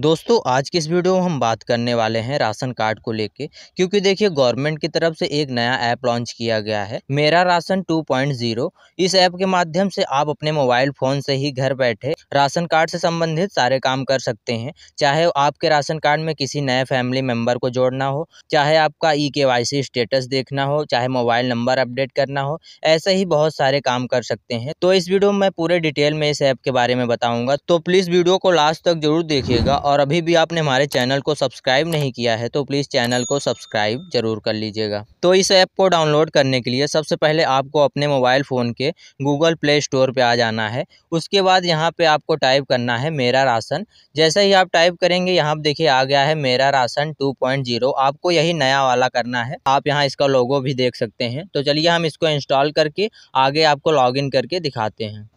दोस्तों आज के इस वीडियो में हम बात करने वाले हैं राशन कार्ड को लेके क्योंकि देखिए गवर्नमेंट की तरफ से एक नया ऐप लॉन्च किया गया है मेरा राशन 2.0 इस ऐप के माध्यम से आप अपने मोबाइल फोन से ही घर बैठे राशन कार्ड से संबंधित सारे काम कर सकते हैं चाहे आपके राशन कार्ड में किसी नए फैमिली मेम्बर को जोड़ना हो चाहे आपका ई के स्टेटस देखना हो चाहे मोबाइल नंबर अपडेट करना हो ऐसे ही बहुत सारे काम कर सकते हैं तो इस वीडियो में पूरे डिटेल में इस ऐप के बारे में बताऊंगा तो प्लीज़ वीडियो को लास्ट तक जरूर देखिएगा और अभी भी आपने हमारे चैनल को सब्सक्राइब नहीं किया है तो प्लीज़ चैनल को सब्सक्राइब ज़रूर कर लीजिएगा तो इस ऐप को डाउनलोड करने के लिए सबसे पहले आपको अपने मोबाइल फ़ोन के गूगल प्ले स्टोर पर आ जाना है उसके बाद यहाँ पर आपको टाइप करना है मेरा राशन जैसे ही आप टाइप करेंगे यहाँ पर देखिए आ गया है मेरा राशन टू आपको यही नया वाला करना है आप यहाँ इसका लोगो भी देख सकते हैं तो चलिए हम इसको इंस्टॉल करके आगे आपको लॉगिन करके दिखाते हैं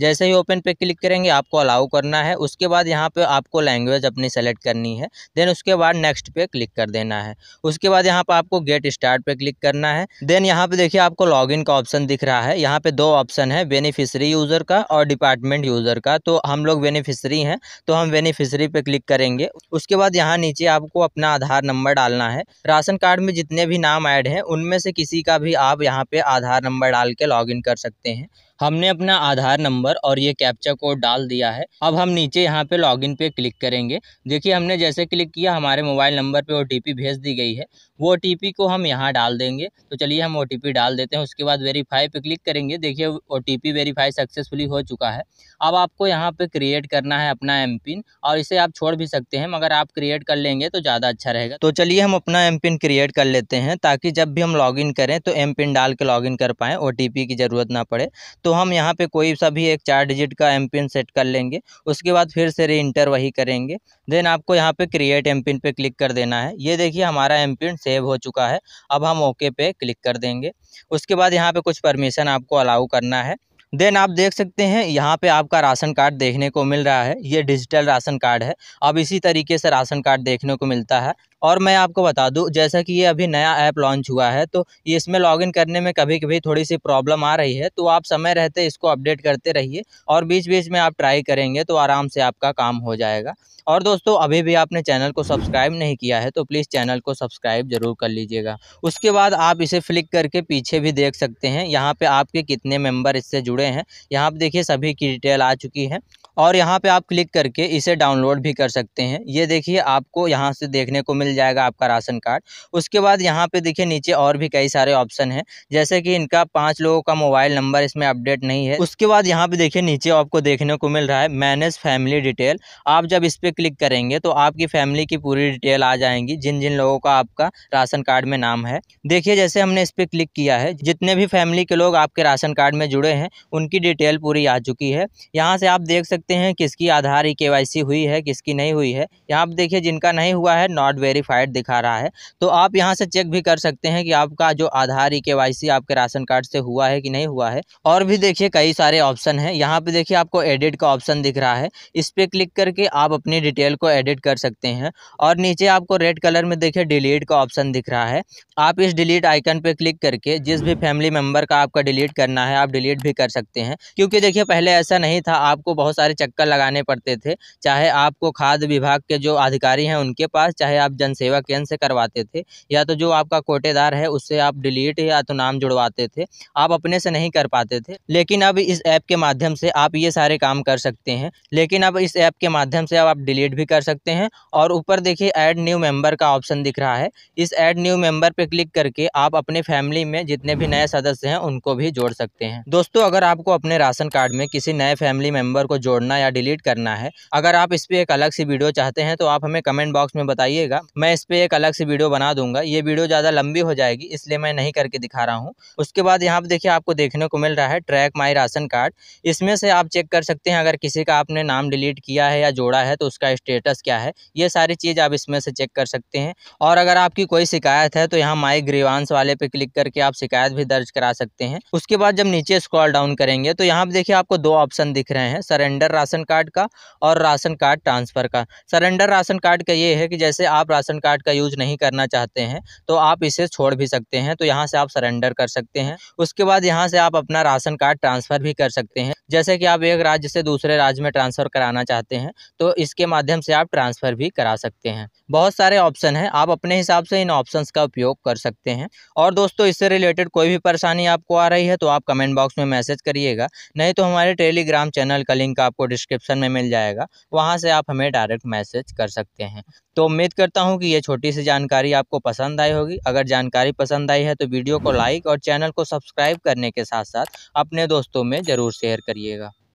जैसे ही ओपन पे क्लिक करेंगे आपको अलाउ करना है उसके बाद यहाँ पे आपको लैंग्वेज अपनी सेलेक्ट करनी है देन उसके बाद नेक्स्ट पे क्लिक कर देना है उसके बाद यहाँ पे आपको गेट स्टार्ट पे क्लिक करना है देन यहाँ पे देखिए आपको लॉगिन का ऑप्शन दिख रहा है यहाँ पे दो ऑप्शन है बेनिफिशरी यूज़र का और डिपार्टमेंट यूज़र का तो हम लोग बेनिफिशरी हैं तो हम बेनिफिशरी पे क्लिक करेंगे उसके बाद यहाँ नीचे आपको अपना आधार नंबर डालना है राशन कार्ड में जितने भी नाम ऐड हैं उनमें से किसी का भी आप यहाँ पे आधार नंबर डाल के लॉगिन कर सकते हैं हमने अपना आधार नंबर और ये कैप्चा कोड डाल दिया है अब हम नीचे यहाँ पे लॉगिन पे क्लिक करेंगे देखिए हमने जैसे क्लिक किया हमारे मोबाइल नंबर पे ओटीपी भेज दी गई है वो ओ को हम यहाँ डाल देंगे तो चलिए हम ओ डाल देते हैं उसके बाद वेरीफाई पे क्लिक करेंगे देखिए ओ वेरीफाई सक्सेसफुली हो चुका है अब आपको यहाँ पर क्रिएट करना है अपना एम पिन और इसे आप छोड़ भी सकते हैं मगर आप क्रिएट कर लेंगे तो ज़्यादा अच्छा रहेगा तो चलिए हम अपना एम पिन क्रिएट कर लेते हैं ताकि जब भी हम लॉगिन करें तो एम पिन डाल के लॉगिन कर पाएँ ओ की ज़रूरत ना पड़े तो तो हम यहाँ पे कोई सा भी एक चार डिजिट का एम पिन सेट कर लेंगे उसके बाद फिर से री इंटर वही करेंगे देन आपको यहाँ पे क्रिएट एम पिन पर क्लिक कर देना है ये देखिए हमारा एम पिन सेव हो चुका है अब हम ओके पे क्लिक कर देंगे उसके बाद यहाँ पे कुछ परमिशन आपको अलाउ करना है देन आप देख सकते हैं यहाँ पे आपका राशन कार्ड देखने को मिल रहा है ये डिजिटल राशन कार्ड है अब इसी तरीके से राशन कार्ड देखने को मिलता है और मैं आपको बता दूँ जैसा कि ये अभी नया ऐप लॉन्च हुआ है तो ये इसमें लॉगिन करने में कभी कभी थोड़ी सी प्रॉब्लम आ रही है तो आप समय रहते इसको अपडेट करते रहिए और बीच बीच में आप ट्राई करेंगे तो आराम से आपका काम हो जाएगा और दोस्तों अभी भी आपने चैनल को सब्सक्राइब नहीं किया है तो प्लीज़ चैनल को सब्सक्राइब ज़रूर कर लीजिएगा उसके बाद आप इसे फ्लिक करके पीछे भी देख सकते हैं यहाँ पर आपके कितने मेम्बर इससे जुड़े हैं यहाँ पर देखिए सभी की डिटेल आ चुकी है और यहाँ पे आप क्लिक करके इसे डाउनलोड भी कर सकते हैं ये देखिए आपको यहाँ से देखने को मिल जाएगा आपका राशन कार्ड उसके बाद यहाँ पे देखिए नीचे और भी कई सारे ऑप्शन हैं जैसे कि इनका पाँच लोगों का मोबाइल नंबर इसमें अपडेट नहीं है उसके बाद यहाँ पे देखिए नीचे आपको देखने को मिल रहा है मैनेज फैमिली डिटेल आप जब इस पर क्लिक करेंगे तो आपकी फैमिली की पूरी डिटेल आ जाएंगी जिन जिन लोगों का आपका राशन कार्ड में नाम है देखिए जैसे हमने इस पर क्लिक किया है जितने भी फैमिली के लोग आपके राशन कार्ड में जुड़े हैं उनकी डिटेल पूरी आ चुकी है यहाँ से आप देख सकते सकते हैं किसकी आधार ई e के हुई है किसकी नहीं हुई है यहाँ पर देखिए जिनका नहीं हुआ है नॉट वेरीफाइड दिखा रहा है तो आप यहाँ से चेक भी कर सकते हैं कि आपका जो आधार ई e के आपके राशन कार्ड से हुआ है कि नहीं हुआ है और भी देखिए कई सारे ऑप्शन है यहाँ पे देखिए आपको एडिट का ऑप्शन दिख रहा है इस पर क्लिक करके आप अपनी डिटेल को एडिट कर सकते हैं और नीचे आपको रेड कलर में देखिए डिलीट का ऑप्शन दिख रहा है आप इस डिलीट आइकन पे क्लिक करके जिस भी फैमिली मेम्बर का आपका डिलीट करना है आप डिलीट भी कर सकते हैं क्योंकि देखिए पहले ऐसा नहीं था आपको बहुत सारे चक्कर लगाने पड़ते थे चाहे आपको खाद विभाग के जो अधिकारी हैं उनके पास चाहे आप जनसेवा केंद्र से करवाते थे या तो जो आपका कोटेदार है उससे आप डिलीट या तो नाम जुड़वाते थे आप अपने से नहीं कर पाते थे लेकिन अब इस ऐप के माध्यम से आप ये सारे काम कर सकते हैं लेकिन अब इस ऐप के माध्यम से आप डिलीट भी कर सकते हैं और ऊपर देखिए ऐड न्यू मेंबर का ऑप्शन दिख रहा है इस ऐड न्यू मेंबर पर क्लिक करके आप अपने फैमिली में जितने भी नए सदस्य हैं उनको भी जोड़ सकते हैं दोस्तों अगर आपको अपने राशन कार्ड में किसी नए फैमिली मेम्बर को जोड़ना छोड़ना या डिलीट करना है अगर आप इस पर एक अलग से वीडियो चाहते हैं तो आप हमें कमेंट बॉक्स में बताइएगा मैं इस पर एक अलग से वीडियो बना दूंगा ये वीडियो ज़्यादा लंबी हो जाएगी इसलिए मैं नहीं करके दिखा रहा हूँ उसके बाद यहाँ पर देखिए आपको देखने को मिल रहा है ट्रैक माई राशन कार्ड इसमें से आप चेक कर सकते हैं अगर किसी का आपने नाम डिलीट किया है या जोड़ा है तो उसका स्टेटस क्या है ये सारी चीज़ आप इसमें से चेक कर सकते हैं और अगर आपकी कोई शिकायत है तो यहाँ माई ग्रीवांस वाले पर क्लिक करके आप शिकायत भी दर्ज करा सकते हैं उसके बाद जब नीचे स्क्रॉल डाउन करेंगे तो यहाँ पर देखिए आपको दो ऑप्शन दिख रहे हैं सरेंडर सरेंडर राशन कार्ड का और राशन कार्ड ट्रांसफ़र का सरेंडर राशन कार्ड का ये है कि जैसे आप राशन कार्ड का यूज़ नहीं करना चाहते हैं तो आप इसे छोड़ भी सकते हैं तो यहाँ से आप सरेंडर कर सकते हैं उसके बाद यहाँ से आप अपना राशन कार्ड ट्रांसफ़र भी कर सकते हैं जैसे कि आप एक राज्य से दूसरे राज्य में ट्रांसफ़र कराना चाहते हैं तो इसके माध्यम से आप ट्रांसफ़र भी करा सकते हैं बहुत सारे ऑप्शन हैं आप अपने हिसाब से इन ऑप्शन का उपयोग कर सकते हैं और दोस्तों इससे रिलेटेड कोई भी परेशानी आपको आ रही है तो आप कमेंट बॉक्स में मैसेज करिएगा नहीं तो हमारे टेलीग्राम चैनल का लिंक आपको आपको डिस्क्रिप्शन में मिल जाएगा वहाँ से आप हमें डायरेक्ट मैसेज कर सकते हैं तो उम्मीद करता हूँ कि ये छोटी सी जानकारी आपको पसंद आई होगी अगर जानकारी पसंद आई है तो वीडियो को लाइक और चैनल को सब्सक्राइब करने के साथ साथ अपने दोस्तों में ज़रूर शेयर करिएगा